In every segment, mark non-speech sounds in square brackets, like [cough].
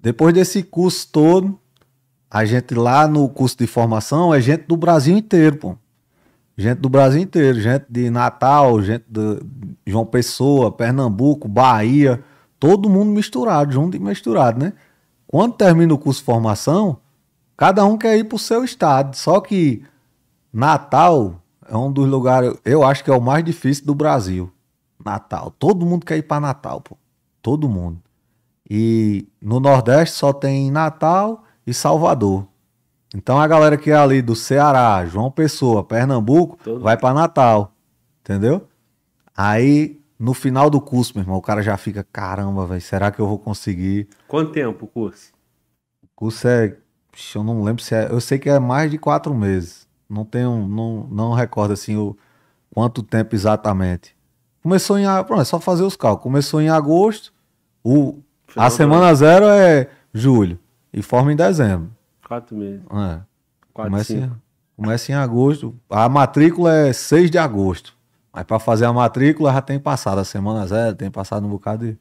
Depois desse curso todo, a gente lá no curso de formação é gente do Brasil inteiro, pô. Gente do Brasil inteiro, gente de Natal, gente de João Pessoa, Pernambuco, Bahia, todo mundo misturado, junto e misturado, né? Quando termina o curso de formação, cada um quer ir pro seu estado. Só que Natal é um dos lugares, eu acho que é o mais difícil do Brasil. Natal. Todo mundo quer ir para Natal, pô. Todo mundo. E no Nordeste só tem Natal e Salvador. Então a galera que é ali do Ceará, João Pessoa, Pernambuco, Todo vai para Natal. Entendeu? Aí no final do curso, meu irmão, o cara já fica, caramba, velho, será que eu vou conseguir? Quanto tempo o curso? O curso é, eu não lembro se é, eu sei que é mais de quatro meses. Não tenho, não, não recordo assim o quanto tempo exatamente. Começou em, pronto, é só fazer os cálculos. Começou em agosto, o Final a semana zero é julho e forma em dezembro. Quatro meses. É. Quatro, começa, cinco. Em, começa em agosto. A matrícula é 6 de agosto. Mas para fazer a matrícula já tem passado a semana zero, tem passado um bocado de.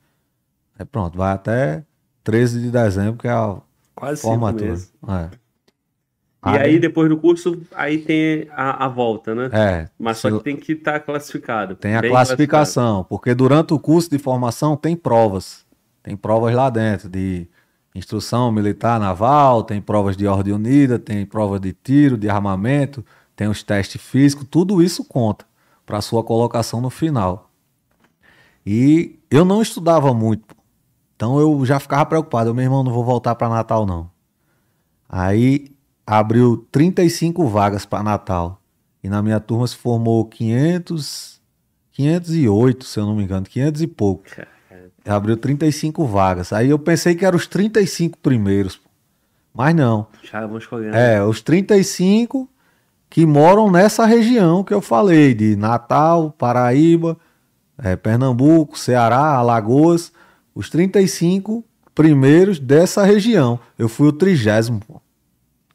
É pronto, vai até 13 de dezembro, que é a Quase formatura. Cinco meses. É. E aí, aí, depois do curso, aí tem a, a volta, né? É. Mas só que tem que estar tá classificado. Tem a classificação, porque durante o curso de formação tem provas. Tem provas lá dentro de instrução militar naval, tem provas de ordem unida, tem provas de tiro, de armamento, tem os testes físicos, tudo isso conta para sua colocação no final. E eu não estudava muito, então eu já ficava preocupado. Eu, meu irmão, não vou voltar para Natal não. Aí abriu 35 vagas para Natal e na minha turma se formou 500, 508, se eu não me engano, 500 e pouco. Abriu 35 vagas. Aí eu pensei que eram os 35 primeiros. Mas não. Já vão escolhendo. É, os 35 que moram nessa região que eu falei, de Natal, Paraíba, é, Pernambuco, Ceará, Alagoas. Os 35 primeiros dessa região. Eu fui o trigésimo,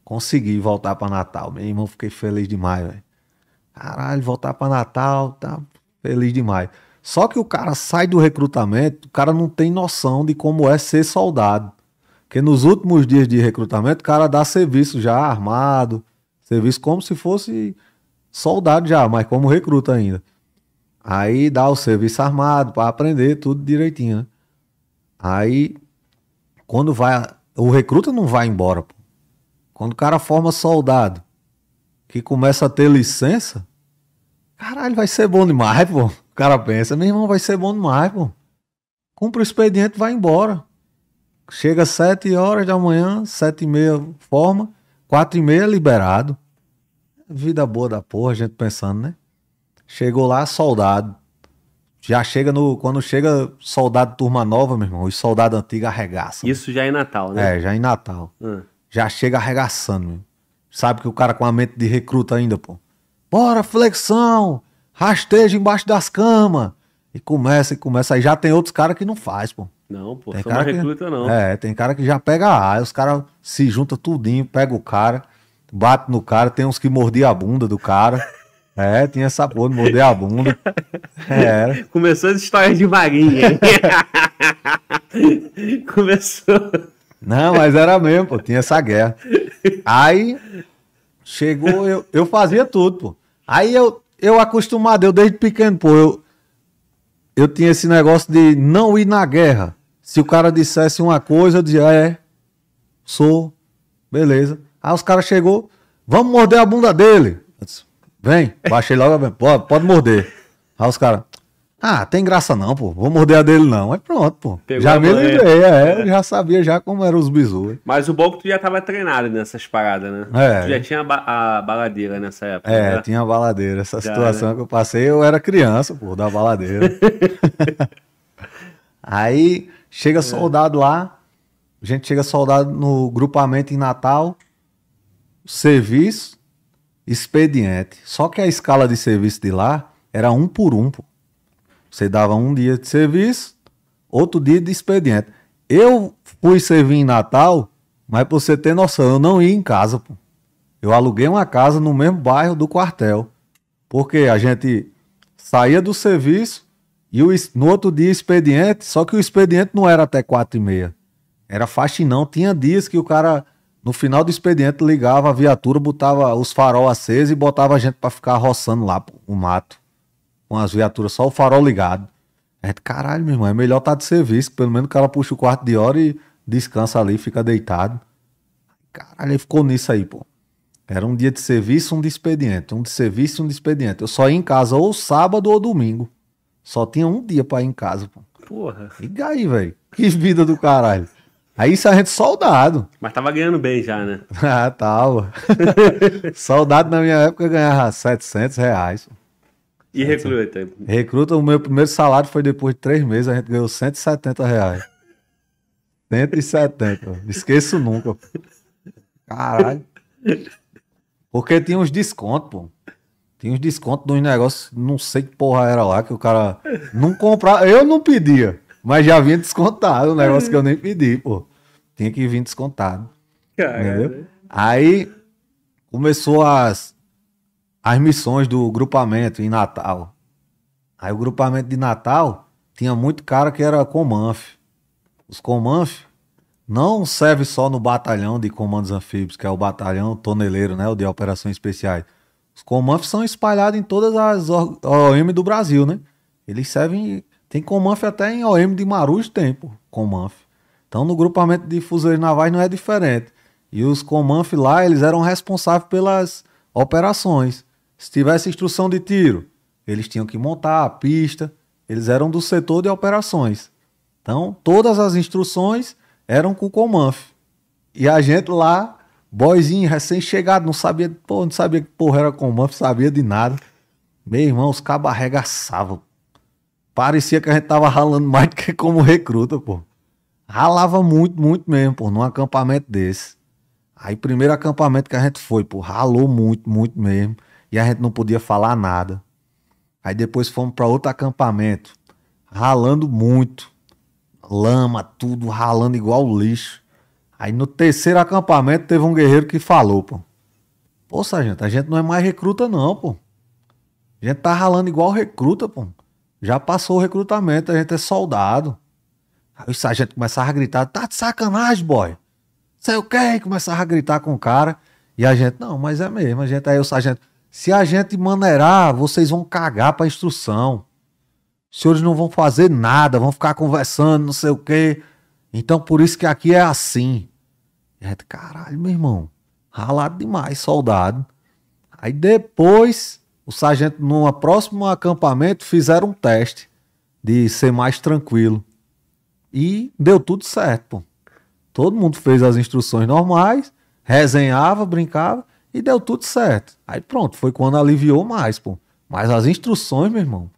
Consegui voltar para Natal. Meu irmão, fiquei feliz demais, velho. Caralho, voltar para Natal, tá feliz demais. Só que o cara sai do recrutamento, o cara não tem noção de como é ser soldado. Porque nos últimos dias de recrutamento, o cara dá serviço já armado, serviço como se fosse soldado já, mas como recruta ainda. Aí dá o serviço armado para aprender tudo direitinho, né? Aí quando vai o recruta não vai embora, pô. Quando o cara forma soldado que começa a ter licença, caralho, vai ser bom demais, pô. O cara pensa, meu irmão, vai ser bom demais, pô. Cumpre o expediente, vai embora. Chega às horas da manhã, sete e meia forma, quatro e meia liberado. Vida boa da porra, a gente pensando, né? Chegou lá, soldado. Já chega no. Quando chega soldado turma nova, meu irmão, e soldado antigo arregaça. Isso já é Natal, né? É, já é Natal. Hum. Já chega arregaçando, meu. Sabe que o cara com a mente de recruta ainda, pô. Bora, flexão! rasteja embaixo das camas. E começa, e começa. Aí já tem outros caras que não faz, pô. Não, pô, tem cara não recluta, que, não. É, tem cara que já pega a ar, os caras se juntam tudinho, pega o cara, bate no cara, tem uns que mordiam a bunda do cara. É, tinha essa porra de morder a bunda. [laughs] É. Começou as histórias de vaguinha. [laughs] Começou. Não, mas era mesmo, pô, tinha essa guerra. Aí chegou, eu, eu fazia tudo, pô. Aí eu eu acostumado, eu desde pequeno, pô, eu, eu tinha esse negócio de não ir na guerra. Se o cara dissesse uma coisa, eu dizia, ah, é, sou, beleza. Aí os caras chegou, vamos morder a bunda dele. Disse, Vem, baixei logo, pode, pode morder. Aí os caras, ah, tem graça não, pô. Vou morder a dele não. Aí pronto, pô. Pegou já me lembrei, é, é. Eu já sabia já como eram os bisus. Mas o bom é que tu já tava treinado nessas paradas, né? É. Tu já tinha a, ba a baladeira nessa época. É, né? tinha a baladeira. Essa já, situação né? que eu passei, eu era criança, pô, da baladeira. [laughs] Aí chega é. soldado lá, a gente chega soldado no grupamento em Natal, serviço, expediente. Só que a escala de serviço de lá era um por um, pô. Você dava um dia de serviço, outro dia de expediente. Eu fui servir em Natal, mas pra você ter noção, eu não ia em casa, pô. Eu aluguei uma casa no mesmo bairro do quartel. Porque a gente saía do serviço e o, no outro dia expediente, só que o expediente não era até quatro e meia. Era faxinão. Tinha dias que o cara, no final do expediente, ligava a viatura, botava os farol acesos e botava a gente para ficar roçando lá pô, o mato com as viaturas só o farol ligado. A gente, caralho, meu irmão, é melhor estar tá de serviço. Pelo menos o cara puxa o quarto de hora e descansa ali, fica deitado. Caralho, ele ficou nisso aí, pô. Era um dia de serviço, um de expediente. Um de serviço, um de expediente. Eu só ia em casa ou sábado ou domingo. Só tinha um dia pra ir em casa, pô. Porra. Liga aí, velho. Que vida do caralho. Aí isso é a gente soldado. Mas tava ganhando bem já, né? [laughs] ah, tava. [laughs] soldado na minha época ganhava 700 reais. E recruta? Recruta, o meu primeiro salário foi depois de três meses, a gente ganhou 170 reais. 170, esqueço nunca. Caralho. Porque tinha uns descontos, pô. Tinha uns descontos dos negócios, não sei que porra era lá, que o cara não comprava. Eu não pedia, mas já vinha descontado, um negócio que eu nem pedi, pô. Tinha que vir descontado. Caralho. Entendeu? Aí começou as, as missões do grupamento em Natal. Aí o grupamento de Natal tinha muito cara que era comanf. Os comanf não serve só no batalhão de comandos anfíbios, que é o batalhão toneleiro, né, o de operações especiais. Os comanf são espalhados em todas as OM do Brasil, né? Eles servem tem comanf até em OM de Marus tempo, comanf. Então no grupamento de fuzileiros navais não é diferente. E os comanf lá, eles eram responsáveis pelas operações. Se tivesse instrução de tiro, eles tinham que montar a pista, eles eram do setor de operações. Então, todas as instruções eram com o Comanf. E a gente lá, boizinho, recém-chegado, não sabia, pô, não sabia que porra era Comanf, sabia de nada. Meu irmão, os cabos arregaçavam. Parecia que a gente tava ralando mais do que como recruta, pô. Ralava muito, muito mesmo, pô, num acampamento desse. Aí, primeiro acampamento que a gente foi, pô, ralou muito, muito mesmo e a gente não podia falar nada. Aí depois fomos para outro acampamento, ralando muito, lama, tudo ralando igual lixo. Aí no terceiro acampamento teve um guerreiro que falou, pô. Pô, sargento, a gente não é mais recruta não, pô. A gente tá ralando igual recruta, pô. Já passou o recrutamento, a gente é soldado. Aí o sargento começava a gritar, tá de sacanagem, boy. Sei o que, começava a gritar com o cara. E a gente, não, mas é mesmo, a gente, aí o sargento, se a gente maneirar, vocês vão cagar para a instrução. Os senhores não vão fazer nada, vão ficar conversando, não sei o quê. Então por isso que aqui é assim. E a gente, caralho, meu irmão, ralado demais, soldado. Aí depois, o sargento, no próximo acampamento, fizeram um teste de ser mais tranquilo. E deu tudo certo, pô. Todo mundo fez as instruções normais, resenhava, brincava. E deu tudo certo. Aí pronto, foi quando aliviou mais, pô. Mas as instruções, meu irmão,